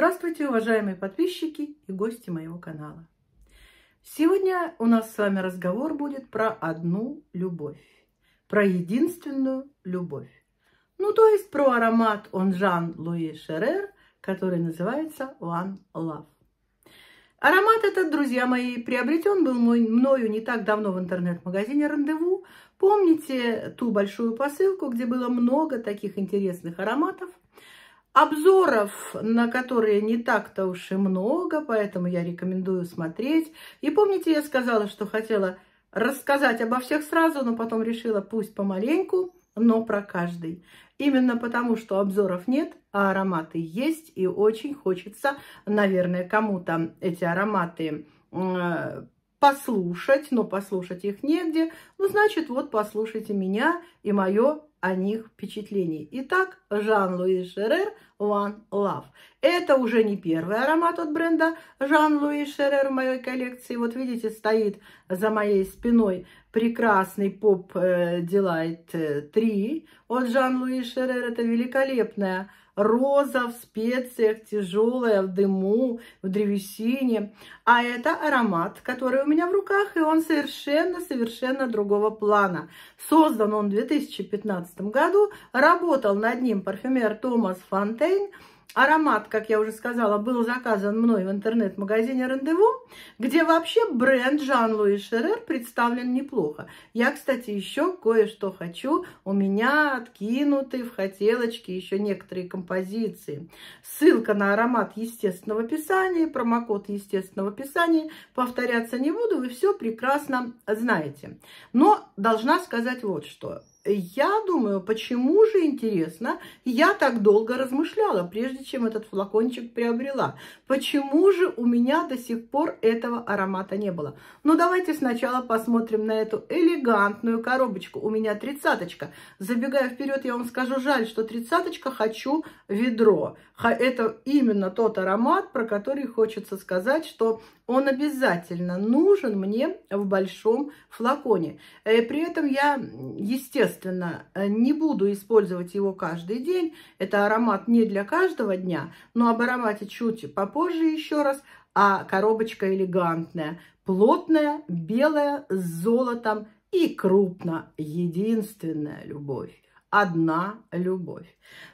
Здравствуйте, уважаемые подписчики и гости моего канала. Сегодня у нас с вами разговор будет про одну любовь, про единственную любовь. Ну, то есть про аромат он Жан-Луи Шерер, который называется One Love. Аромат этот, друзья мои, приобретен был мой, мною не так давно в интернет-магазине «Рандеву». Помните ту большую посылку, где было много таких интересных ароматов – Обзоров, на которые не так-то уж и много, поэтому я рекомендую смотреть. И помните, я сказала, что хотела рассказать обо всех сразу, но потом решила, пусть помаленьку, но про каждый. Именно потому, что обзоров нет, а ароматы есть, и очень хочется, наверное, кому-то эти ароматы э, послушать, но послушать их негде. Ну, значит, вот послушайте меня и мое о них впечатлений. Итак, Жан-Луи Шерер One Love. Это уже не первый аромат от бренда Жан-Луи Шерер в моей коллекции. Вот видите, стоит за моей спиной прекрасный поп э, Delight 3 э, от Жан-Луи Шерер. Это великолепная Роза в специях, тяжелая, в дыму, в древесине. А это аромат, который у меня в руках, и он совершенно-совершенно другого плана. Создан он в 2015 году, работал над ним парфюмер Томас Фонтейн, Аромат, как я уже сказала, был заказан мной в интернет-магазине «Рандеву», где вообще бренд Жан-Луи Шерер представлен неплохо. Я, кстати, еще кое-что хочу. У меня откинуты в хотелочке еще некоторые композиции. Ссылка на аромат естественного писания, промокод естественного писания. Повторяться не буду, вы все прекрасно знаете. Но должна сказать вот что я думаю, почему же, интересно, я так долго размышляла, прежде чем этот флакончик приобрела. Почему же у меня до сих пор этого аромата не было? Ну, давайте сначала посмотрим на эту элегантную коробочку. У меня тридцаточка. Забегая вперед, я вам скажу, жаль, что тридцаточка, хочу ведро. Это именно тот аромат, про который хочется сказать, что он обязательно нужен мне в большом флаконе. Э, при этом я, естественно, э, не буду использовать его каждый день. Это аромат не для каждого дня, но об аромате чуть попозже еще раз. А коробочка элегантная, плотная, белая, с золотом и крупно. Единственная любовь одна любовь.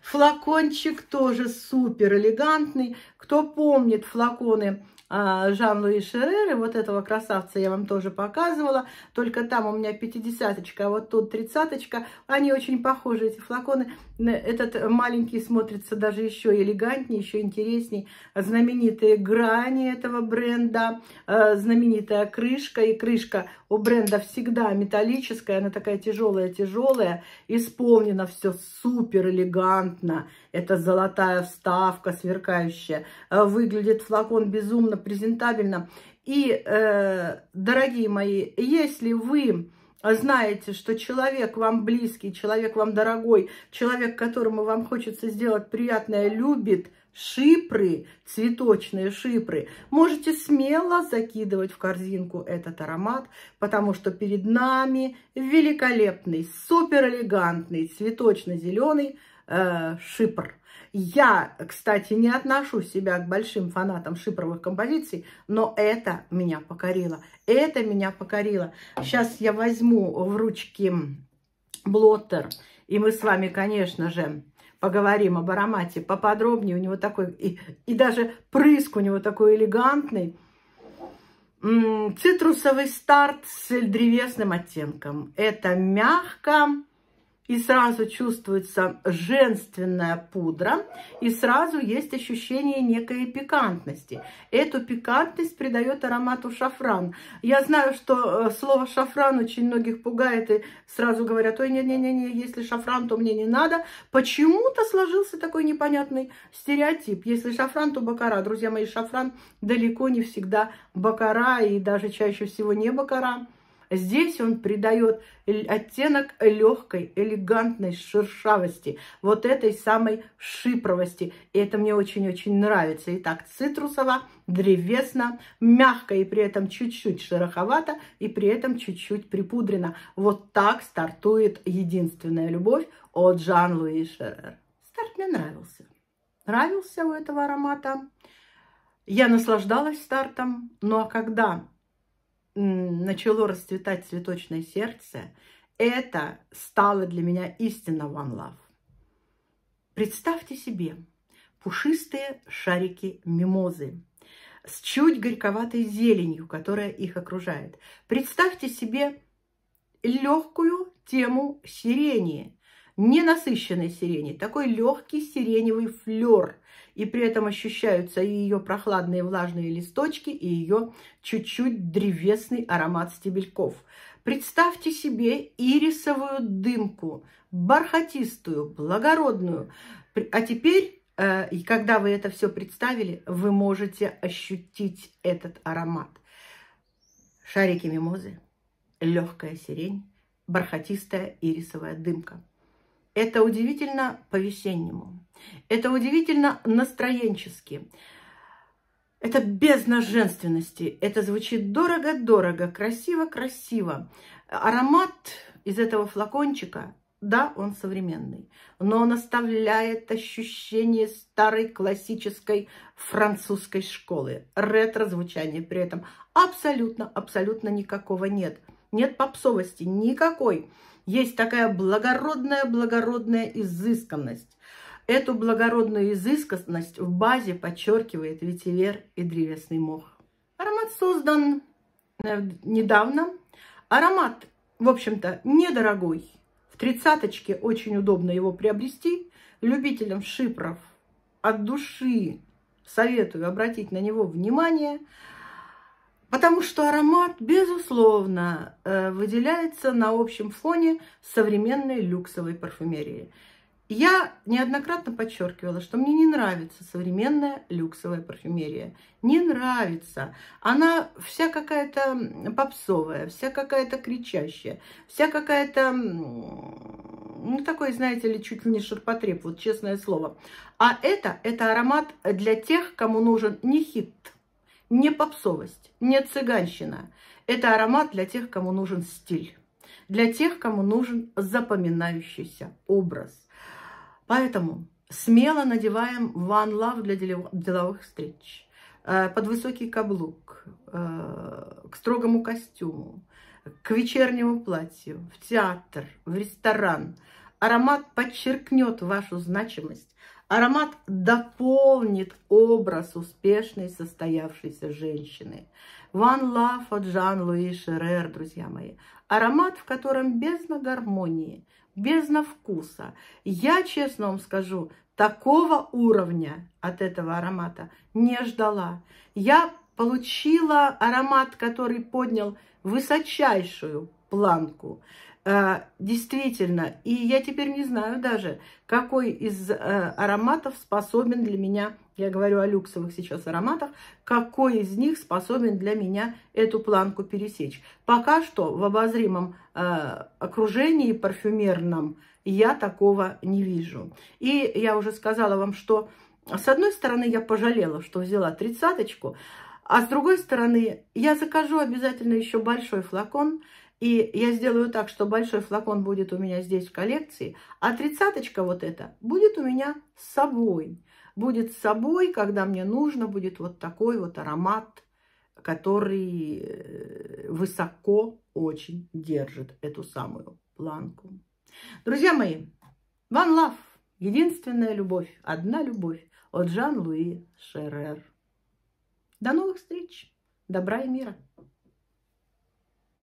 Флакончик тоже супер элегантный. Кто помнит флаконы а, Жан-Луи Шереры, вот этого красавца я вам тоже показывала, только там у меня пятидесяточка, а вот тут тридцаточка, они очень похожи, эти флаконы, этот маленький смотрится даже еще элегантнее, еще интересней, знаменитые грани этого бренда, а, знаменитая крышка, и крышка у бренда всегда металлическая, она такая тяжелая-тяжелая, исполненная выполнено все супер элегантно. Это золотая вставка сверкающая. Э, выглядит флакон безумно презентабельно. И, э, дорогие мои, если вы знаете, что человек вам близкий, человек вам дорогой, человек, которому вам хочется сделать приятное, любит шипры, цветочные шипры. Можете смело закидывать в корзинку этот аромат, потому что перед нами великолепный, супер элегантный цветочно-зеленый э, шипр. Я, кстати, не отношу себя к большим фанатам шипровых композиций, но это меня покорило. Это меня покорило. Сейчас я возьму в ручки блоттер, и мы с вами, конечно же, поговорим об аромате поподробнее. У него такой, и, и даже прыск у него такой элегантный. М -м, цитрусовый старт с древесным оттенком. Это мягко, и сразу чувствуется женственная пудра, и сразу есть ощущение некой пикантности. Эту пикантность придает аромату шафран. Я знаю, что э, слово шафран очень многих пугает, и сразу говорят, ой, не-не-не, если шафран, то мне не надо. Почему-то сложился такой непонятный стереотип. Если шафран, то бакара. Друзья мои, шафран далеко не всегда бакара, и даже чаще всего не бакара. Здесь он придает оттенок легкой, элегантной шершавости, вот этой самой шипровости. И это мне очень-очень нравится. Итак, цитрусово, древесно, мягко и при этом чуть-чуть шероховато, и при этом чуть-чуть припудрено. Вот так стартует единственная любовь от Жан-Луи Шерер. Старт мне нравился. Нравился у этого аромата. Я наслаждалась стартом, ну а когда начало расцветать цветочное сердце, это стало для меня истинно one love. Представьте себе пушистые шарики мимозы с чуть горьковатой зеленью, которая их окружает. Представьте себе легкую тему сирени, ненасыщенной сирени, такой легкий сиреневый флер – и при этом ощущаются и ее прохладные влажные листочки, и ее чуть-чуть древесный аромат стебельков. Представьте себе ирисовую дымку, бархатистую, благородную. А теперь, э, и когда вы это все представили, вы можете ощутить этот аромат. Шарики мимозы, легкая сирень, бархатистая ирисовая дымка. Это удивительно по-весеннему. Это удивительно настроенчески. Это бездна женственности. Это звучит дорого-дорого, красиво-красиво. Аромат из этого флакончика, да, он современный, но он оставляет ощущение старой классической французской школы. Ретро-звучание при этом абсолютно, абсолютно никакого нет. Нет попсовости никакой. Есть такая благородная, благородная изысканность – Эту благородную изысканность в базе подчеркивает ветивер и древесный мох. Аромат создан э, недавно. Аромат, в общем-то, недорогой. В тридцаточке очень удобно его приобрести. Любителям шипров от души советую обратить на него внимание, потому что аромат, безусловно, э, выделяется на общем фоне современной люксовой парфюмерии. Я неоднократно подчеркивала, что мне не нравится современная люксовая парфюмерия. Не нравится. Она вся какая-то попсовая, вся какая-то кричащая, вся какая-то, ну, такой, знаете ли, чуть ли не ширпотреб, вот честное слово. А это, это аромат для тех, кому нужен не хит, не попсовость, не цыганщина. Это аромат для тех, кому нужен стиль, для тех, кому нужен запоминающийся образ. Поэтому смело надеваем One Love для деловых встреч, э, под высокий каблук, э, к строгому костюму, к вечернему платью, в театр, в ресторан. Аромат подчеркнет вашу значимость, Аромат дополнит образ успешной состоявшейся женщины. One Love от Жан-Луи Шерер, друзья мои. Аромат, в котором бездна гармонии, бездна вкуса. Я, честно вам скажу, такого уровня от этого аромата не ждала. Я получила аромат, который поднял высочайшую планку. А, действительно, и я теперь не знаю даже, какой из э, ароматов способен для меня, я говорю о люксовых сейчас ароматах, какой из них способен для меня эту планку пересечь. Пока что в обозримом э, окружении парфюмерном я такого не вижу. И я уже сказала вам, что с одной стороны я пожалела, что взяла тридцаточку, а с другой стороны я закажу обязательно еще большой флакон – и я сделаю так, что большой флакон будет у меня здесь в коллекции, а тридцаточка вот эта будет у меня с собой. Будет с собой, когда мне нужно будет вот такой вот аромат, который э, высоко очень держит эту самую планку. Друзья мои, One Love, единственная любовь, одна любовь от Жан-Луи Шерер. До новых встреч, добра и мира!